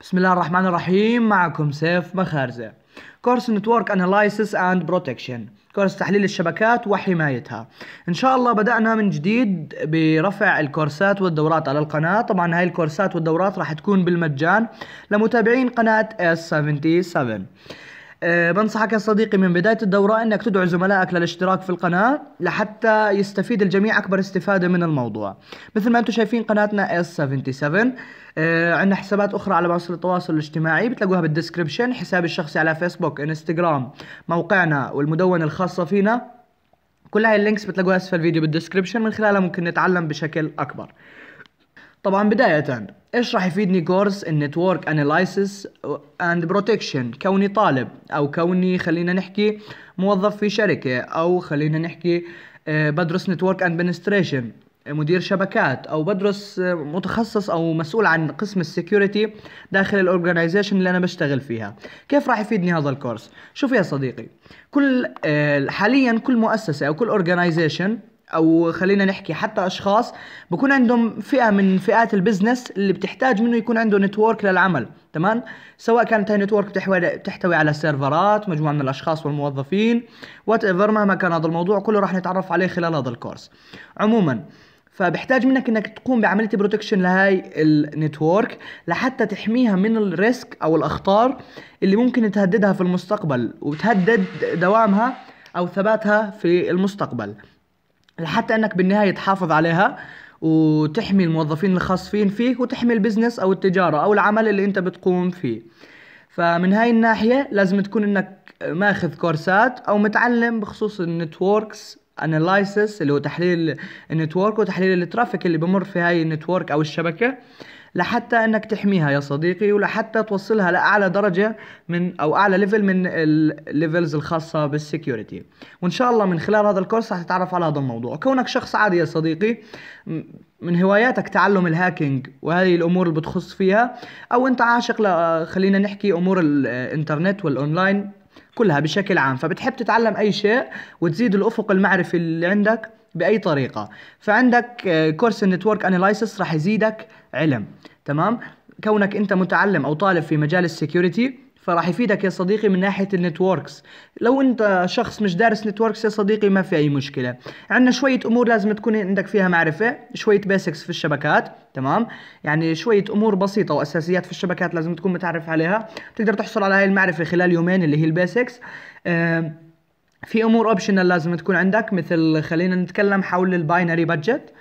بسم الله الرحمن الرحيم معكم سيف مخارزة كورس نتورك اناليسيس اند بروتكشن كورس تحليل الشبكات وحمايتها ان شاء الله بدأنا من جديد برفع الكورسات والدورات على القناة طبعا هاي الكورسات والدورات راح تكون بالمجان لمتابعين قناة S77 آه، بنصحك يا صديقي من بداية الدورة انك تدعو زملائك للاشتراك في القناة لحتى يستفيد الجميع اكبر استفادة من الموضوع مثل ما انتم شايفين قناتنا S77 آه، عندنا حسابات اخرى على مواقع التواصل الاجتماعي بتلاقوها بالدسكريبشن حسابي الشخصي على فيسبوك انستغرام موقعنا والمدونة الخاصة فينا كل هاي اللينكس بتلاقوها اسفل الفيديو بالدسكريبشن من خلالها ممكن نتعلم بشكل اكبر طبعا بداية ايش راح يفيدني كورس النتورك اناليسيس اند بروتكشن كوني طالب او كوني خلينا نحكي موظف في شركة او خلينا نحكي آه، بدرس نتورك ادمنستريشن مدير شبكات او بدرس آه، متخصص او مسؤول عن قسم السكيورتي داخل الاورجنايزيشن اللي انا بشتغل فيها كيف راح يفيدني هذا الكورس شوف يا صديقي كل آه، حاليا كل مؤسسه او كل اورجنايزيشن او خلينا نحكي حتى اشخاص بكون عندهم فئه من فئات البزنس اللي بتحتاج منه يكون عنده نتورك للعمل تمام سواء كانت هاي نتورك بتحتوي تحتوي على سيرفرات مجموعه من الاشخاص والموظفين وات ايفر مهما كان هذا الموضوع كله راح نتعرف عليه خلال هذا الكورس عموما فبحتاج منك انك تقوم بعمليه بروتكشن لهاي النتورك لحتى تحميها من الريسك او الاخطار اللي ممكن تهددها في المستقبل وتهدد دوامها او ثباتها في المستقبل لحتى انك بالنهايه تحافظ عليها وتحمي الموظفين الخاصين فيه وتحمي البزنس او التجاره او العمل اللي انت بتقوم فيه فمن هاي الناحيه لازم تكون انك ماخذ كورسات او متعلم بخصوص النتوركس اناليسس اللي هو تحليل النتورك وتحليل الترافيك اللي بمر في هاي النتورك او الشبكه لحتى انك تحميها يا صديقي ولحتى توصلها لاعلى درجه من او اعلى ليفل من الليفلز الخاصه بالسكيورتي وان شاء الله من خلال هذا الكورس رح تتعرف على هذا الموضوع كونك شخص عادي يا صديقي من هواياتك تعلم الهاكينج وهذه الامور اللي بتخص فيها او انت عاشق خلينا نحكي امور الانترنت والاونلاين كلها بشكل عام فبتحب تتعلم أي شيء وتزيد الأفق المعرفي اللي عندك بأي طريقة فعندك كورس النتورك اناليسس راح يزيدك علم تمام كونك أنت متعلم أو طالب في مجال السكيورتي فراح يفيدك يا صديقي من ناحيه النتوركس لو انت شخص مش دارس نتوركس يا صديقي ما في اي مشكله عندنا شويه امور لازم تكون عندك فيها معرفه شويه بيسكس في الشبكات تمام يعني شويه امور بسيطه واساسيات في الشبكات لازم تكون متعرف عليها بتقدر تحصل على هاي المعرفه خلال يومين اللي هي البيسكس آه في امور اوبشنال لازم تكون عندك مثل خلينا نتكلم حول الباينري بادجت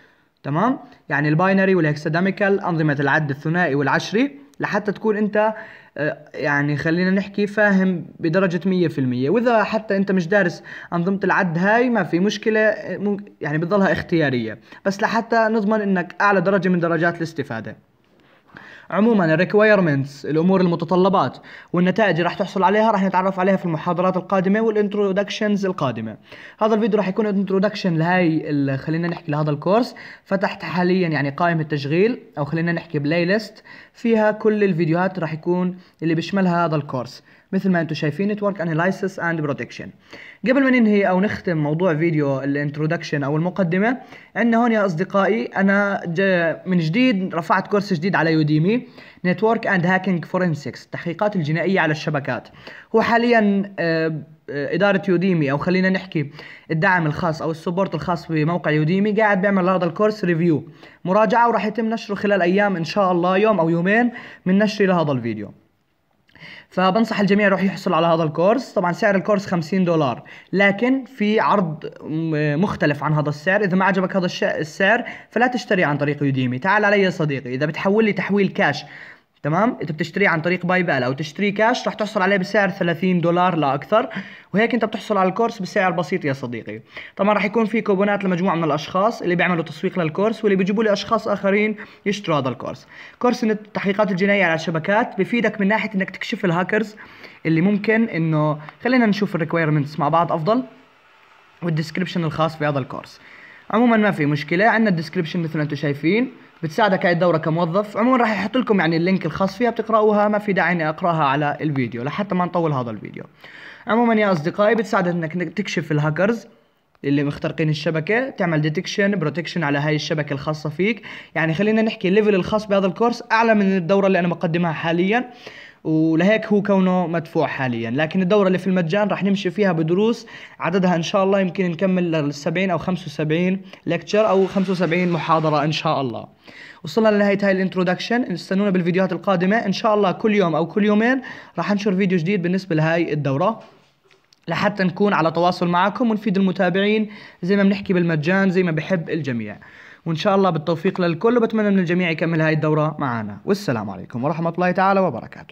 تمام يعني الباينري والهكساداميكال انظمه العد الثنائي والعشري لحتى تكون انت آه، يعني خلينا نحكي فاهم بدرجة مية في المية وإذا حتى أنت مش دارس أنظمة العد هاي ما في مشكلة آه، يعني بتظلها اختيارية بس لحتى نضمن أنك أعلى درجة من درجات الاستفادة عموما الريكويرمنتس الامور المتطلبات والنتائج راح تحصل عليها راح نتعرف عليها في المحاضرات القادمه والانترودكشنز القادمه هذا الفيديو راح يكون انترودكشن لهي خلينا نحكي لهذا الكورس فتحت حاليا يعني قائمه تشغيل او خلينا نحكي بلاي ليست فيها كل الفيديوهات راح يكون اللي بيشملها هذا الكورس مثل ما انتم شايفين نتورك اناليسيس اند بروتكشن قبل ما ننهي او نختم موضوع فيديو الانترودكشن او المقدمه عندنا هون يا اصدقائي انا من جديد رفعت كورس جديد على يوديمي نتورك اند هاكينج فورنسكس التحقيقات الجنائيه على الشبكات هو حاليا آه، آه، اداره يوديمي او خلينا نحكي الدعم الخاص او السبورت الخاص بموقع يوديمي قاعد بيعمل هذا الكورس ريفيو مراجعه وراح يتم نشره خلال ايام ان شاء الله يوم او يومين من نشري لهذا الفيديو فبنصح الجميع يروح يحصل على هذا الكورس طبعا سعر الكورس 50 دولار لكن في عرض مختلف عن هذا السعر اذا ما عجبك هذا السعر فلا تشتري عن طريق يوديمي تعال علي يا صديقي اذا بتحول لي تحويل كاش تمام انت بتشتريه عن طريق باي بال او تشتريه كاش رح تحصل عليه بسعر 30 دولار لا اكثر وهيك انت بتحصل على الكورس بسعر بسيط يا صديقي طبعا رح يكون في كوبونات لمجموعه من الاشخاص اللي بيعملوا تسويق للكورس واللي بيجيبوا لي اشخاص اخرين يشتروا هذا الكورس كورس التحقيقات الجنائيه على الشبكات بفيدك من ناحيه انك تكشف الهاكرز اللي ممكن انه خلينا نشوف الريكويرمنتس مع بعض افضل والديسكربشن الخاص بهذا الكورس عموما ما في مشكله عندنا الديسكربشن مثل ما انتم شايفين بتساعدك هاي الدوره كموظف عموما راح احط لكم يعني اللينك الخاص فيها بتقراوها ما في داعي اني اقراها على الفيديو لحتى ما نطول هذا الفيديو عموما يا اصدقائي بتساعدك انك تكشف الهاكرز اللي مخترقين الشبكه تعمل ديتكشن بروتكشن على هاي الشبكه الخاصه فيك يعني خلينا نحكي الليفل الخاص بهذا الكورس اعلى من الدوره اللي انا بقدمها حاليا ولهيك هو كونه مدفوع حاليا لكن الدورة اللي في المجان راح نمشي فيها بدروس عددها إن شاء الله يمكن نكمل لل 70 أو 75 لكتشر أو 75 محاضرة إن شاء الله وصلنا لنهاية هاي الانترودكشن استنونا بالفيديوهات القادمة إن شاء الله كل يوم أو كل يومين راح انشر فيديو جديد بالنسبة لهاي الدورة لحتى نكون على تواصل معكم ونفيد المتابعين زي ما بنحكي بالمجان زي ما بحب الجميع وإن شاء الله بالتوفيق للكل وبتمنى من الجميع يكمل هاي الدورة معنا والسلام عليكم ورحمة الله تعالى وبركاته